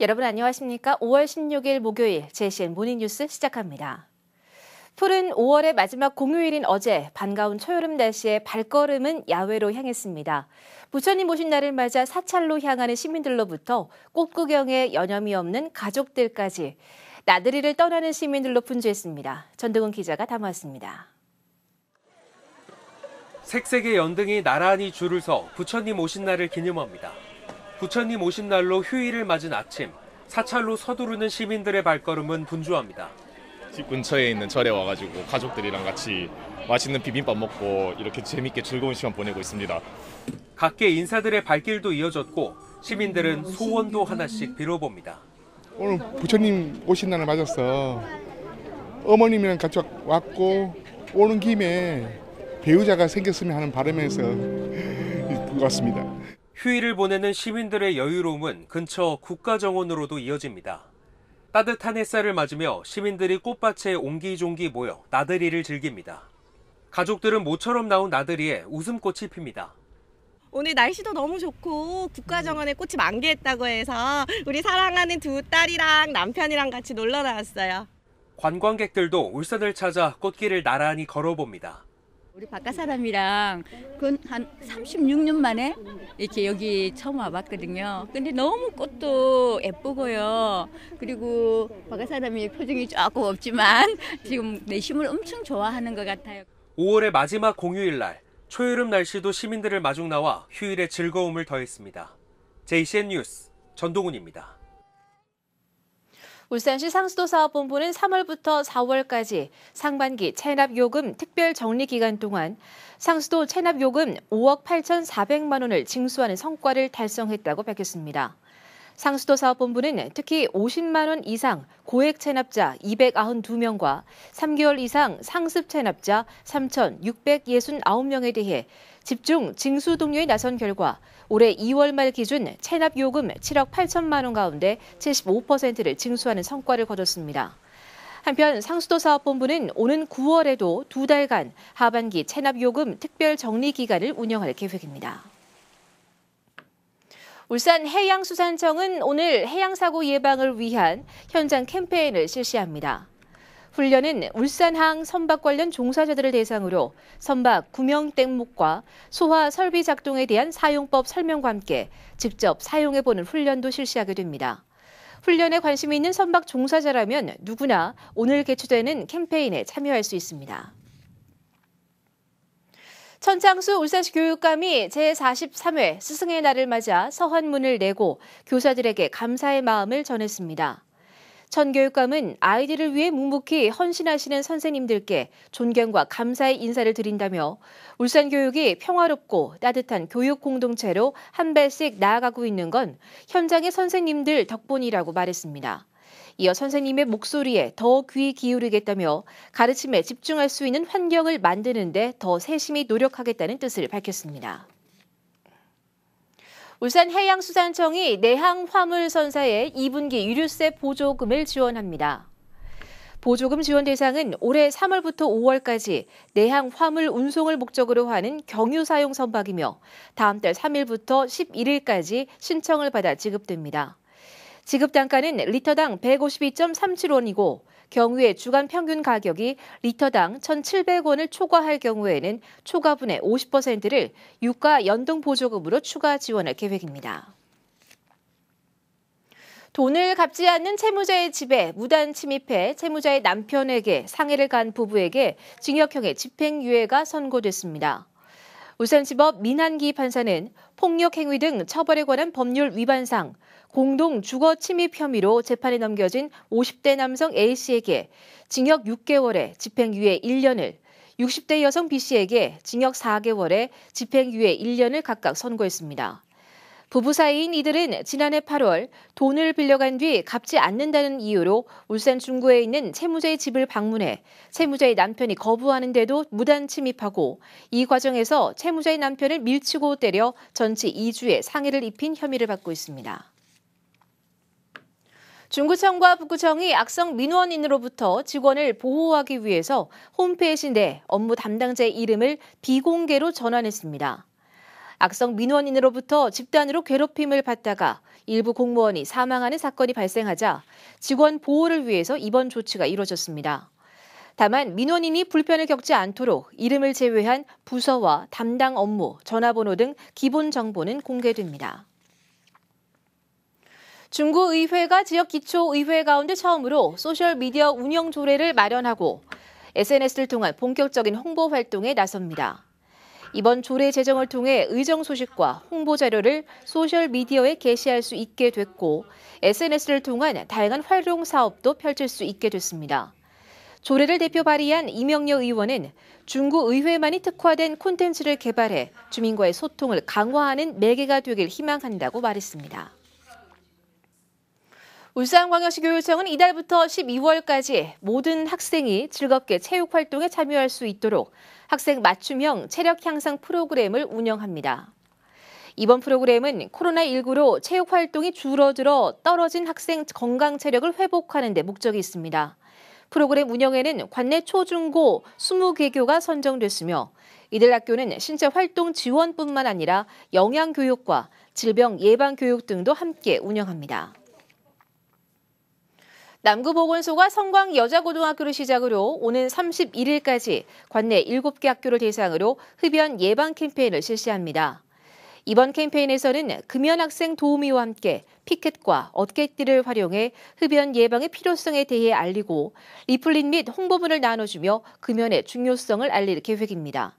여러분 안녕하십니까? 5월 16일 목요일 제시엔 모닝뉴스 시작합니다. 푸른 5월의 마지막 공휴일인 어제 반가운 초여름 날씨에 발걸음은 야외로 향했습니다. 부처님 오신 날을 맞아 사찰로 향하는 시민들로부터 꽃구경에 여념이 없는 가족들까지 나들이를 떠나는 시민들로 분주했습니다. 전동훈 기자가 담아왔습니다 색색의 연등이 나란히 줄을 서 부처님 오신 날을 기념합니다. 부처님 오신 날로 휴일을 맞은 아침 사찰로 서두르는 시민들의 발걸음은 분주합니다. 집 근처에 있는 절에 와가지고 가족들이랑 같이 맛있는 비빔밥 먹고 이렇게 재밌게 즐거운 시간 보내고 있습니다. 각계 인사들의 발길도 이어졌고 시민들은 소원도 하나씩 빌어봅니다. 오늘 부처님 오신 날을 맞아서 어머님이랑 같이 왔고 오는 김에 배우자가 생겼으면 하는 바람에서 왔습니다. 휴일을 보내는 시민들의 여유로움은 근처 국가정원으로도 이어집니다. 따뜻한 햇살을 맞으며 시민들이 꽃밭에 옹기종기 모여 나들이를 즐깁니다. 가족들은 모처럼 나온 나들이에 웃음꽃이 핍니다. 오늘 날씨도 너무 좋고 국가정원에 꽃이 만개했다고 해서 우리 사랑하는 두 딸이랑 남편이랑 같이 놀러 나왔어요. 관광객들도 울산을 찾아 꽃길을 나란히 걸어봅니다. 우리 바깥 사람이랑 그 한 36년 만에 이렇게 여기 처음 와봤거든요. 근데 너무 꽃도 예쁘고요. 그리고 바깥 사람이 표정이 조금 없지만 지금 내심을 엄청 좋아하는 것 같아요. 5월의 마지막 공휴일 날 초여름 날씨도 시민들을 마중 나와 휴일의 즐거움을 더했습니다. JCN 뉴스 전동훈입니다. 울산시 상수도사업본부는 3월부터 4월까지 상반기 체납요금 특별 정리 기간 동안 상수도 체납요금 5억 8,400만 원을 징수하는 성과를 달성했다고 밝혔습니다. 상수도 사업본부는 특히 50만 원 이상 고액 체납자 292명과 3개월 이상 상습 체납자 3,669명에 대해 집중 징수 동료에 나선 결과 올해 2월 말 기준 체납 요금 7억 8천만 원 가운데 75%를 징수하는 성과를 거뒀습니다. 한편 상수도 사업본부는 오는 9월에도 두 달간 하반기 체납 요금 특별 정리 기간을 운영할 계획입니다. 울산 해양수산청은 오늘 해양사고 예방을 위한 현장 캠페인을 실시합니다. 훈련은 울산항 선박 관련 종사자들을 대상으로 선박 구명 땡목과 소화 설비 작동에 대한 사용법 설명과 함께 직접 사용해보는 훈련도 실시하게 됩니다. 훈련에 관심 이 있는 선박 종사자라면 누구나 오늘 개최되는 캠페인에 참여할 수 있습니다. 천창수 울산시 교육감이 제43회 스승의 날을 맞아 서한문을 내고 교사들에게 감사의 마음을 전했습니다. 천 교육감은 아이들을 위해 묵묵히 헌신하시는 선생님들께 존경과 감사의 인사를 드린다며 울산 교육이 평화롭고 따뜻한 교육 공동체로 한 발씩 나아가고 있는 건 현장의 선생님들 덕분이라고 말했습니다. 이어 선생님의 목소리에 더 귀 기울이겠다며 가르침에 집중할 수 있는 환경을 만드는데 더 세심히 노력하겠다는 뜻을 밝혔습니다. 울산해양수산청이 내항 화물선사에 2분기 유류세 보조금을 지원합니다. 보조금 지원 대상은 올해 3월부터 5월까지 내항 화물 운송을 목적으로 하는 경유 사용 선박이며 다음 달 3일부터 11일까지 신청을 받아 지급됩니다. 지급 단가는 리터당 152.37원이고 경우의 주간 평균 가격이 리터당 1,700원을 초과할 경우에는 초과분의 50%를 유가 연동 보조금으로 추가 지원할 계획입니다. 돈을 갚지 않는 채무자의 집에 무단 침입해 채무자의 남편에게 상해를 간 부부에게 징역형의 집행유예가 선고됐습니다. 울산지법 민한기 판사는 폭력 행위 등 처벌에 관한 법률 위반상 공동 주거 침입 혐의로 재판에 넘겨진 50대 남성 A씨에게 징역 6개월에 집행유예 1년을, 60대 여성 B씨에게 징역 4개월에 집행유예 1년을 각각 선고했습니다. 부부 사이인 이들은 지난해 8월 돈을 빌려간 뒤 갚지 않는다는 이유로 울산 중구에 있는 채무자의 집을 방문해 채무자의 남편이 거부하는데도 무단 침입하고 이 과정에서 채무자의 남편을 밀치고 때려 전치 2주의 상해를 입힌 혐의를 받고 있습니다. 중구청과 북구청이 악성 민원인으로부터 직원을 보호하기 위해서 홈페이지 내 업무 담당자의 이름을 비공개로 전환했습니다. 악성 민원인으로부터 집단으로 괴롭힘을 받다가 일부 공무원이 사망하는 사건이 발생하자 직원 보호를 위해서 이번 조치가 이루어졌습니다 다만 민원인이 불편을 겪지 않도록 이름을 제외한 부서와 담당 업무, 전화번호 등 기본 정보는 공개됩니다. 중구 의회가 지역 기초 의회 가운데 처음으로 소셜 미디어 운영 조례를 마련하고 SNS를 통한 본격적인 홍보 활동에 나섭니다. 이번 조례 제정을 통해 의정 소식과 홍보 자료를 소셜 미디어에 게시할 수 있게 됐고 SNS를 통한 다양한 활용 사업도 펼칠 수 있게 됐습니다. 조례를 대표 발의한 이명여 의원은 중구 의회만이 특화된 콘텐츠를 개발해 주민과의 소통을 강화하는 매개가 되길 희망한다고 말했습니다. 울산광역시교육청은 이달부터 12월까지 모든 학생이 즐겁게 체육 활동에 참여할 수 있도록 학생 맞춤형 체력 향상 프로그램을 운영합니다. 이번 프로그램은 코로나19로 체육 활동이 줄어들어 떨어진 학생 건강 체력을 회복하는 데 목적이 있습니다. 프로그램 운영에는 관내 초중고 20개 교가 선정됐으며 이들 학교는 신체 활동 지원뿐만 아니라 영양 교육과 질병 예방 교육 등도 함께 운영합니다. 남구보건소가 성광 여자고등학교를 시작으로 오는 31일까지 관내 7개 학교를 대상으로 흡연 예방 캠페인을 실시합니다. 이번 캠페인에서는 금연 학생 도우미와 함께 피켓과 어깨띠를 활용해 흡연 예방의 필요성에 대해 알리고 리플릿 및 홍보문을 나눠주며 금연의 중요성을 알릴 계획입니다.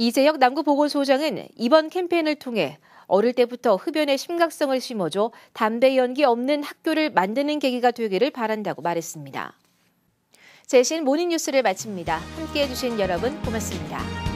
이재혁 남구보건소장은 이번 캠페인을 통해 어릴 때부터 흡연의 심각성을 심어줘 담배 연기 없는 학교를 만드는 계기가 되기를 바란다고 말했습니다. 제신 모닝뉴스를 마칩니다. 함께해 주신 여러분 고맙습니다.